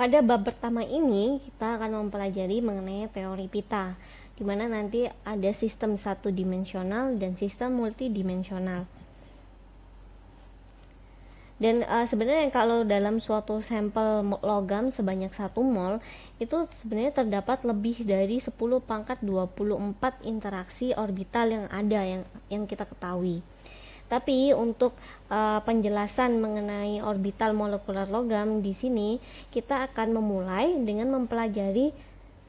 Pada bab pertama ini kita akan mempelajari mengenai teori pita, di mana nanti ada sistem satu dimensional dan sistem multidimensional. Dan uh, sebenarnya kalau dalam suatu sampel logam sebanyak satu mol itu sebenarnya terdapat lebih dari 10 pangkat 24 interaksi orbital yang ada yang yang kita ketahui. Tapi untuk uh, penjelasan mengenai orbital molekular logam di sini kita akan memulai dengan mempelajari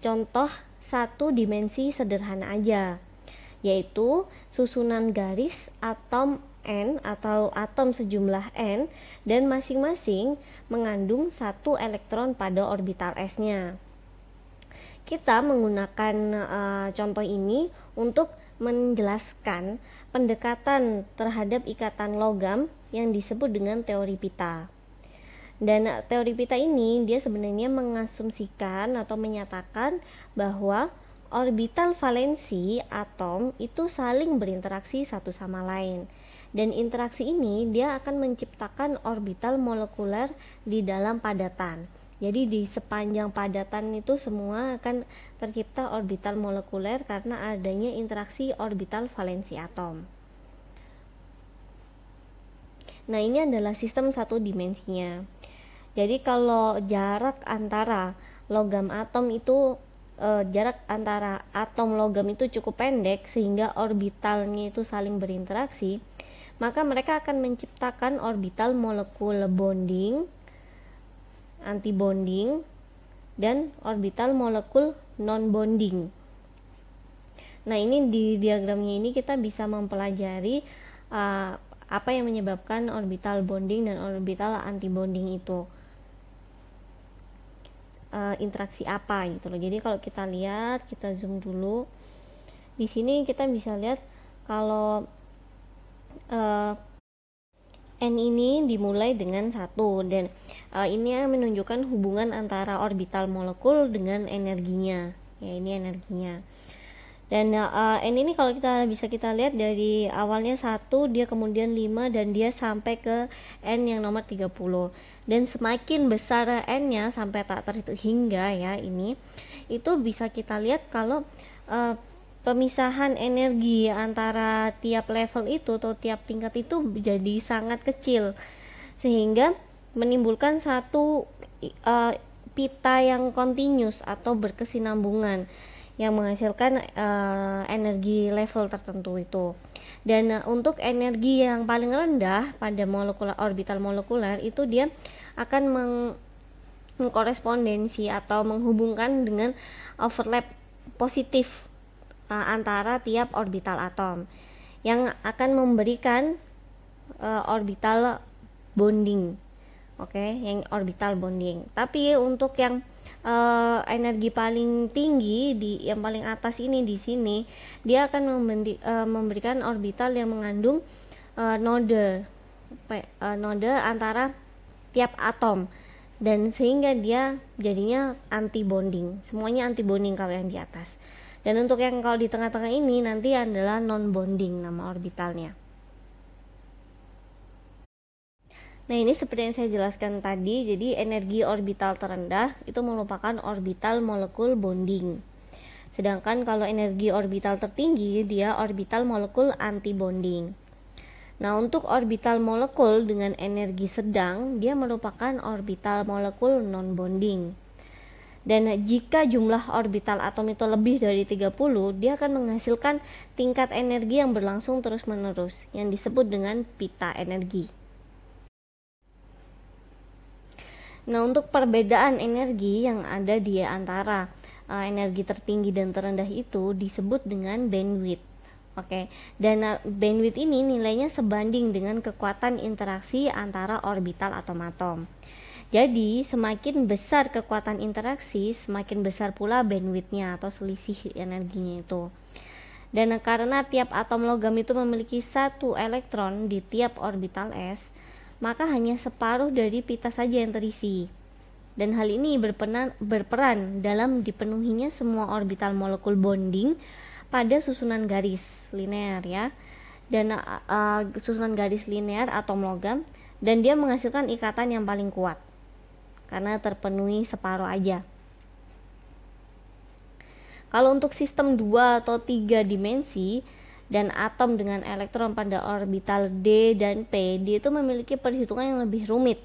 contoh satu dimensi sederhana aja yaitu susunan garis atom N atau atom sejumlah N dan masing-masing mengandung satu elektron pada orbital S-nya. Kita menggunakan uh, contoh ini untuk menjelaskan pendekatan terhadap ikatan logam yang disebut dengan teori pita. Dan teori pita ini dia sebenarnya mengasumsikan atau menyatakan bahwa orbital valensi atom itu saling berinteraksi satu sama lain. Dan interaksi ini dia akan menciptakan orbital molekuler di dalam padatan. Jadi di sepanjang padatan itu semua akan tercipta orbital molekuler karena adanya interaksi orbital valensi atom. Nah, ini adalah sistem satu dimensinya. Jadi kalau jarak antara logam atom itu e, jarak antara atom logam itu cukup pendek sehingga orbitalnya itu saling berinteraksi, maka mereka akan menciptakan orbital molekul bonding antibonding dan orbital molekul non-bonding. Nah, ini di diagramnya ini kita bisa mempelajari uh, apa yang menyebabkan orbital bonding dan orbital antibonding itu. Uh, interaksi apa gitu loh. Jadi kalau kita lihat, kita zoom dulu. Di sini kita bisa lihat kalau uh, N ini dimulai dengan satu dan uh, ini menunjukkan hubungan antara orbital molekul dengan energinya. Ya, ini energinya. Dan uh, N ini kalau kita bisa kita lihat dari awalnya satu, dia kemudian 5 dan dia sampai ke N yang nomor 30. Dan semakin besar N-nya sampai tak terhitung hingga ya ini, itu bisa kita lihat kalau uh, pemisahan energi antara tiap level itu atau tiap tingkat itu jadi sangat kecil sehingga menimbulkan satu uh, pita yang continuous atau berkesinambungan yang menghasilkan uh, energi level tertentu itu. Dan uh, untuk energi yang paling rendah pada molekular orbital molekuler itu dia akan meng mengkorespondensi atau menghubungkan dengan overlap positif Eh, antara tiap orbital atom yang akan memberikan uh, orbital bonding. Oke, okay? yang orbital bonding. Tapi untuk yang uh, energi paling tinggi di yang paling atas ini di sini, dia akan membendi, uh, memberikan orbital yang mengandung uh, node uh, node antara tiap atom dan sehingga dia jadinya anti bonding. Semuanya anti bonding kalau yang di atas. Dan untuk yang kalau di tengah-tengah ini nanti adalah non-bonding nama orbitalnya. Nah ini seperti yang saya jelaskan tadi, jadi energi orbital terendah itu merupakan orbital molekul bonding. Sedangkan kalau energi orbital tertinggi, dia orbital molekul antibonding. Nah untuk orbital molekul dengan energi sedang, dia merupakan orbital molekul non-bonding dan jika jumlah orbital atom itu lebih dari 30, dia akan menghasilkan tingkat energi yang berlangsung terus-menerus yang disebut dengan pita energi. Nah, untuk perbedaan energi yang ada di antara uh, energi tertinggi dan terendah itu disebut dengan bandwidth. Oke, dan eh, bandwidth ini nilainya sebanding dengan kekuatan interaksi antara orbital atom-atom. atom atom jadi, semakin besar kekuatan interaksi, semakin besar pula bandwidthnya atau selisih energinya itu. Dan karena tiap atom logam itu memiliki satu elektron di tiap orbital s, maka hanya separuh dari pita saja yang terisi. Dan hal ini berperan, berperan dalam dipenuhinya semua orbital molekul bonding pada susunan garis linear ya. Dan uh, susunan garis linear atom logam dan dia menghasilkan ikatan yang paling kuat karena terpenuhi separuh aja. Kalau untuk sistem 2 atau 3 dimensi dan atom dengan elektron pada orbital D dan P, dia itu memiliki perhitungan yang lebih rumit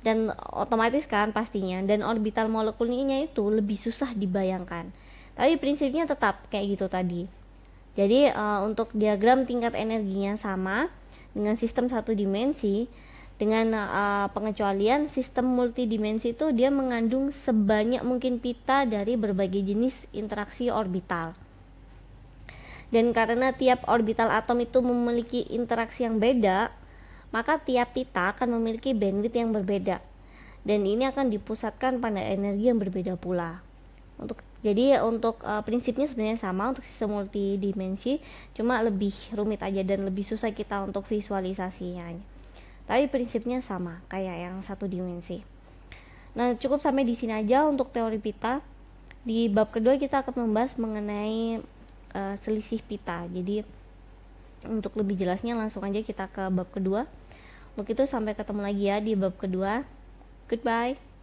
dan otomatis kan pastinya dan orbital molekulnya itu lebih susah dibayangkan. Tapi prinsipnya tetap kayak gitu tadi. Jadi uh, untuk diagram tingkat energinya sama dengan sistem satu dimensi, dengan uh, pengecualian sistem multidimensi itu dia mengandung sebanyak mungkin pita dari berbagai jenis interaksi orbital. Dan karena tiap orbital atom itu memiliki interaksi yang beda, maka tiap pita akan memiliki bandwidth yang berbeda. Dan ini akan dipusatkan pada energi yang berbeda pula. Untuk jadi untuk uh, prinsipnya sebenarnya sama untuk sistem multidimensi, cuma lebih rumit aja dan lebih susah kita untuk visualisasinya tapi prinsipnya sama kayak yang satu dimensi nah cukup sampai di sini aja untuk teori pita di bab kedua kita akan membahas mengenai uh, selisih pita jadi untuk lebih jelasnya langsung aja kita ke bab kedua untuk itu sampai ketemu lagi ya di bab kedua goodbye